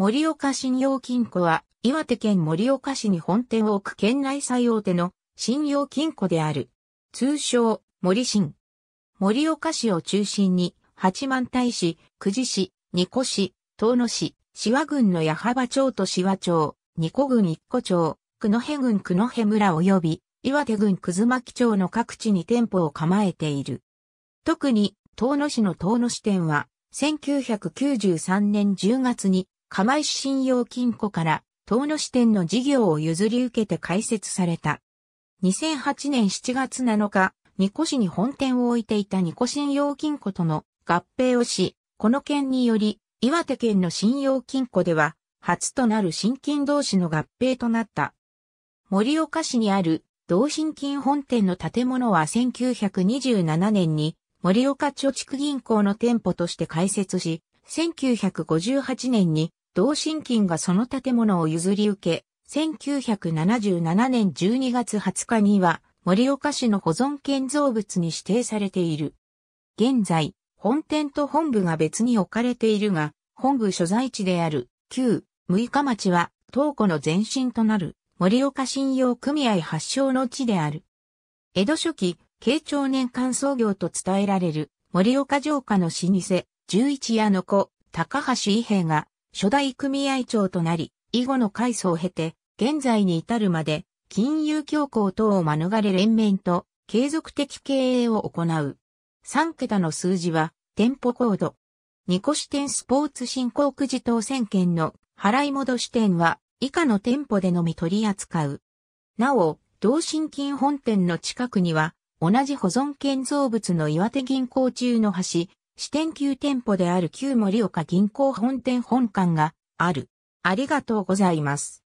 森岡信用金庫は、岩手県森岡市に本店を置く県内最大手の信用金庫である。通称、森新。森岡市を中心に、八幡平市、久慈市、二子市、遠野市、志和郡の八幡町と志和町、二子郡一子町、久野辺郡久野辺村及び、岩手郡葛巻町の各地に店舗を構えている。特に、遠野市の遠野支店は、1993年10月に釜石信用金庫から遠野支店の事業を譲り受けて開設された。2008年7月7日、ニコ市に本店を置いていたニコ信用金庫との合併をし、この件により、岩手県の信用金庫では、初となる新金同士の合併となった。盛岡市にある同新金本店の建物は1927年に盛岡貯蓄銀行の店舗として開設し、1958年に同心金がその建物を譲り受け、1977年12月20日には、森岡市の保存建造物に指定されている。現在、本店と本部が別に置かれているが、本部所在地である旧六日町は、東湖の前身となる森岡信用組合発祥の地である。江戸初期、慶長年間創業と伝えられる森岡城下の老舗、十一屋の子、高橋伊兵衛が初代組合長となり、以後の改装を経て、現在に至るまで、金融強行等を免れ連綿と継続的経営を行う。3桁の数字は、店舗コード。二個支店スポーツ振興くじ当選券の払い戻し店は、以下の店舗でのみ取り扱う。なお、同心金本店の近くには、同じ保存建造物の岩手銀行中の橋、支店9店舗である旧盛岡銀行本店本館がある。ありがとうございます。